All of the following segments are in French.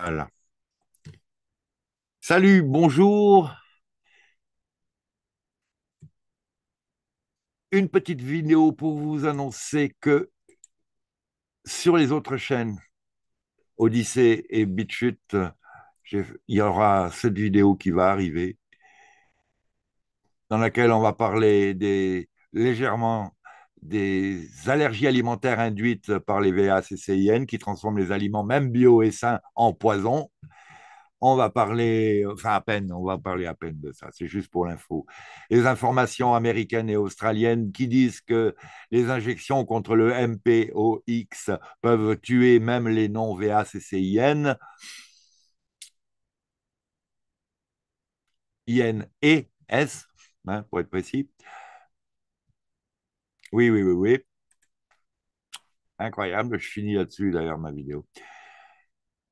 Voilà. Salut, bonjour. Une petite vidéo pour vous annoncer que sur les autres chaînes, Odyssée et BitChute, il y aura cette vidéo qui va arriver, dans laquelle on va parler des légèrement des allergies alimentaires induites par les VACCIN qui transforment les aliments, même bio et sains, en poison. On va parler, enfin à peine, on va parler à peine de ça, c'est juste pour l'info. Les informations américaines et australiennes qui disent que les injections contre le MPOX peuvent tuer même les non-VACCIN. INES, S, hein, pour être précis. Oui, oui, oui, oui. Incroyable, je finis là-dessus d'ailleurs ma vidéo.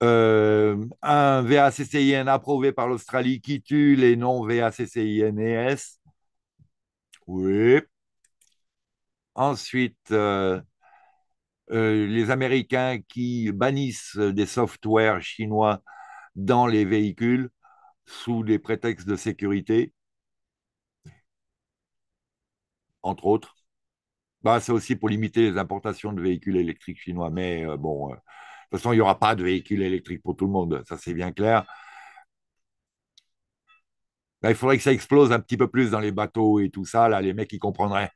Euh, un VACCIN approuvé par l'Australie qui tue les non VACCINES. Oui. Ensuite, euh, euh, les Américains qui bannissent des softwares chinois dans les véhicules sous des prétextes de sécurité, entre autres. Bah, c'est aussi pour limiter les importations de véhicules électriques chinois. Mais euh, bon, euh, de toute façon, il n'y aura pas de véhicules électriques pour tout le monde, ça c'est bien clair. Bah, il faudrait que ça explose un petit peu plus dans les bateaux et tout ça. Là, les mecs, ils comprendraient.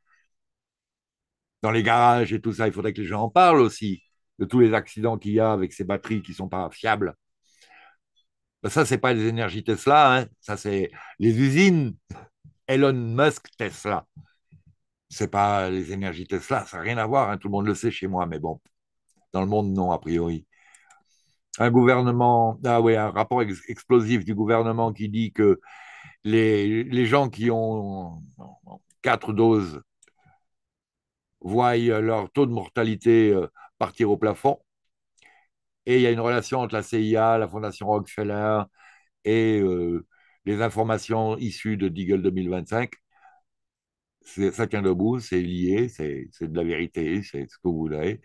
Dans les garages et tout ça, il faudrait que les gens en parlent aussi de tous les accidents qu'il y a avec ces batteries qui ne sont pas fiables. Bah, ça, ce n'est pas les énergies Tesla, hein, ça, c'est les usines Elon Musk Tesla c'est pas les énergies Tesla, ça n'a rien à voir, hein, tout le monde le sait chez moi, mais bon, dans le monde, non, a priori. Un gouvernement, ah oui, un rapport explosif du gouvernement qui dit que les, gens qui ont quatre doses voient euh, leur taux de mortalité euh, partir au plafond. Et il y a une relation entre la CIA, la Fondation Rockefeller et euh, les informations issues de Deagle 2025 ça tient debout, c'est lié, c'est de la vérité, c'est ce que vous voulez.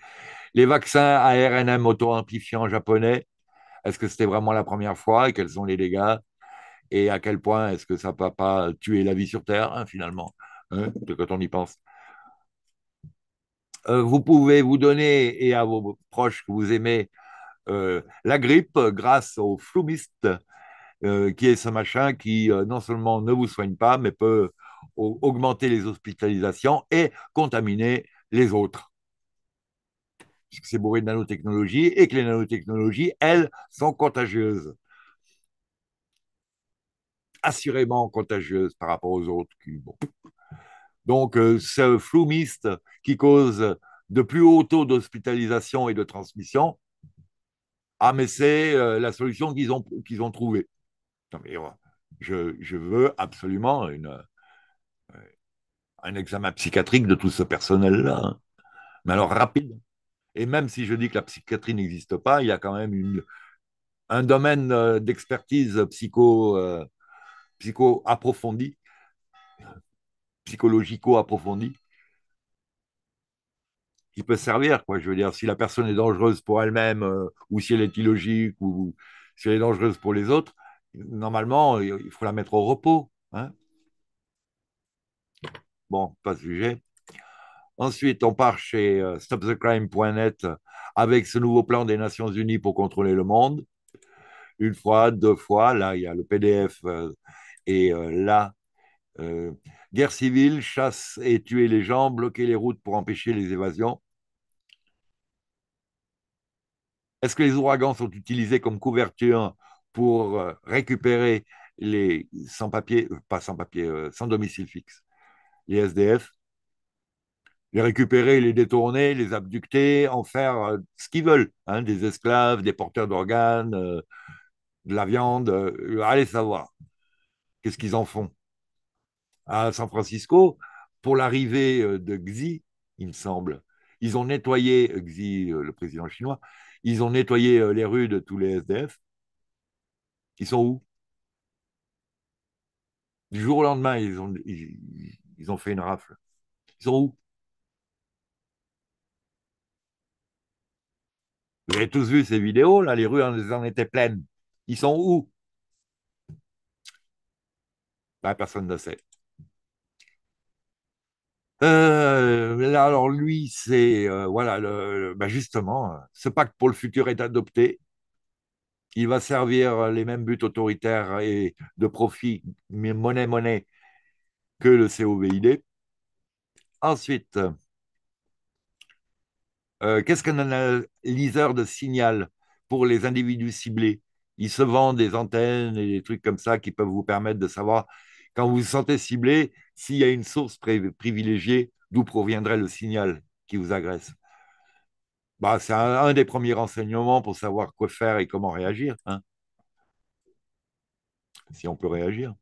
Les vaccins à RNM auto-amplifiant japonais, est-ce que c'était vraiment la première fois et quels sont les dégâts Et à quel point est-ce que ça ne va pas tuer la vie sur Terre, hein, finalement, hein, quand on y pense euh, Vous pouvez vous donner et à vos proches que vous aimez euh, la grippe grâce au Flumist, euh, qui est ce machin qui non seulement ne vous soigne pas, mais peut augmenter les hospitalisations et contaminer les autres. C'est bourré de nanotechnologies et que les nanotechnologies, elles, sont contagieuses. Assurément contagieuses par rapport aux autres. Donc, euh, ce flou miste qui cause de plus hauts taux d'hospitalisation et de transmission, ah, mais c'est euh, la solution qu'ils ont, qu'ils ont trouvée. je, veux absolument une, un examen psychiatrique de tout ce personnel-là. Hein. Mais alors rapide. Et même si je dis que la psychiatrie n'existe pas, il y a quand même un domaine euh, d'expertise psycho, approfondie euh, psycho psychologico approfondie qui peut servir. Quoi. Je veux dire, si la personne est dangereuse pour elle-même, euh, ou si elle est illogique, ou si elle est dangereuse pour les autres, normalement, il faut la mettre au repos. Hein. Bon, pas de sujet. Ensuite, on part chez euh, stopthecrime.net avec ce nouveau plan des Nations Unies pour contrôler le monde. Une fois, deux fois, là, il y a le PDF euh, et euh, là, guerre civile, chasse et tuer les gens, bloquer les routes pour empêcher les évasions. Est-ce que les ouragans sont utilisés comme couverture pour récupérer les sans-papiers, pas sans-papiers, sans domicile fixe les SDF, les récupérer, les détourner, les abducter, en faire euh, ce qu'ils veulent, hein, des esclaves, des porteurs d'organes, euh, de la viande, euh, allez savoir qu'est-ce qu'ils en font. À San Francisco, pour l'arrivée de Xi, il me semble, ils ont nettoyé, Xi, le président chinois, ils ont nettoyé les rues de tous les SDF. Ils sont où Du jour au lendemain, ils ont, ils ont fait une rafle. Ils sont où Vous avez tous vu ces vidéos, là, les rues en étaient pleines. Ils sont où bah, Personne ne sait. Euh, alors lui, c'est euh, voilà, bah, justement, ce pacte pour le futur est adopté. Il va servir les mêmes buts autoritaires et de profit, monnaie, monnaie, que le COVID. Ensuite, euh, qu'est-ce qu'un analyseur de signal pour les individus ciblés il se vend des antennes et des trucs comme ça qui peuvent vous permettre de savoir, quand vous vous sentez ciblé, s'il y a une source privilégiée, d'où proviendrait le signal qui vous agresse. Bah, c'est un, des premiers renseignements pour savoir quoi faire et comment réagir. Hein. si on peut réagir.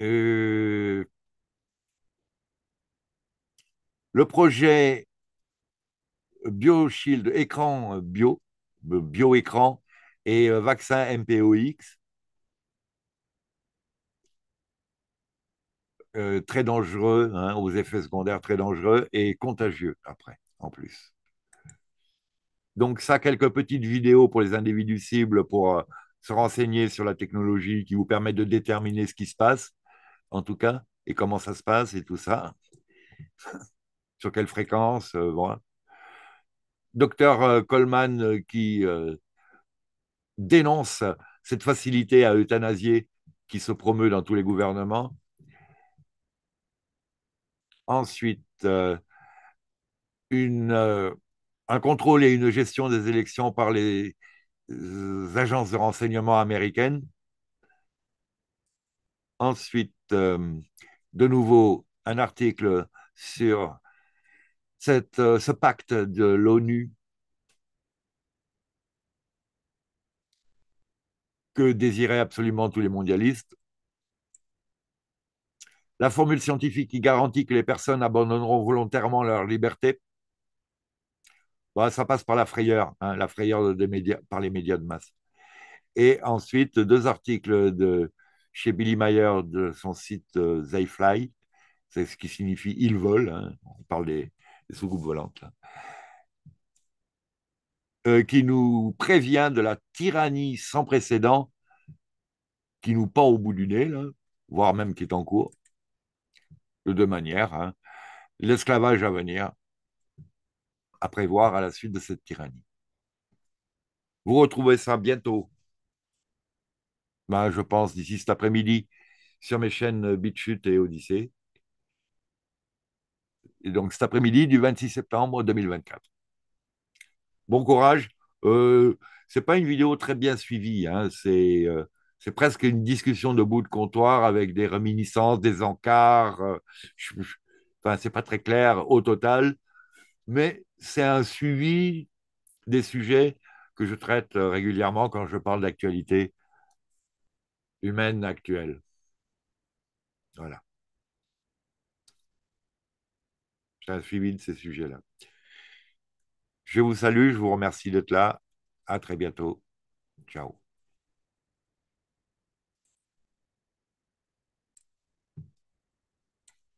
Euh, le projet BioShield, écran bio, bioécran et euh, vaccin MPOX, euh, très dangereux, hein, aux effets secondaires très dangereux et contagieux après, en plus. Donc ça, quelques petites vidéos pour les individus cibles pour se renseigner sur la technologie qui vous permet de déterminer ce qui se passe en tout cas, et comment ça se passe et tout ça. Sur quelle fréquence, euh, hein. Docteur euh, Coleman euh, qui dénonce cette facilité à euthanasier qui se promeut dans tous les gouvernements. Ensuite, un contrôle et une gestion des élections par les agences de renseignement américaines Ensuite, euh, de nouveau, un article sur cette, euh, ce pacte de l'ONU que désiraient absolument tous les mondialistes. La formule scientifique qui garantit que les personnes abandonneront volontairement leur liberté, bah, ça passe par la frayeur, hein, la frayeur par les médias de masse. Et ensuite, deux articles de chez Billy Mayer de son site They euh, Fly, c'est ce qui signifie ils volent, hein. on parle des, sous-groupes volantes, euh, qui nous prévient de la tyrannie sans précédent qui nous pend au bout du nez, voire même qui est en cours, de deux manières, hein. l'esclavage à venir, à prévoir à la suite de cette tyrannie. Vous retrouvez ça bientôt bah, je pense, d'ici cet après-midi sur mes chaînes euh, BitChute et Odyssée. Et donc cet après-midi du 26 septembre 2024. Bon courage. Euh, Ce n'est pas une vidéo très bien suivie. Hein. Euh, c'est presque une discussion de bout de comptoir avec des réminiscences, des encarts. Euh, enfin, ce n'est pas très clair au total. Mais c'est un suivi des sujets que je traite régulièrement quand je parle d'actualité humaine actuelle. Voilà. J'ai un suivi de ces sujets-là. Je vous salue, je vous remercie d'être là. À très bientôt. Ciao.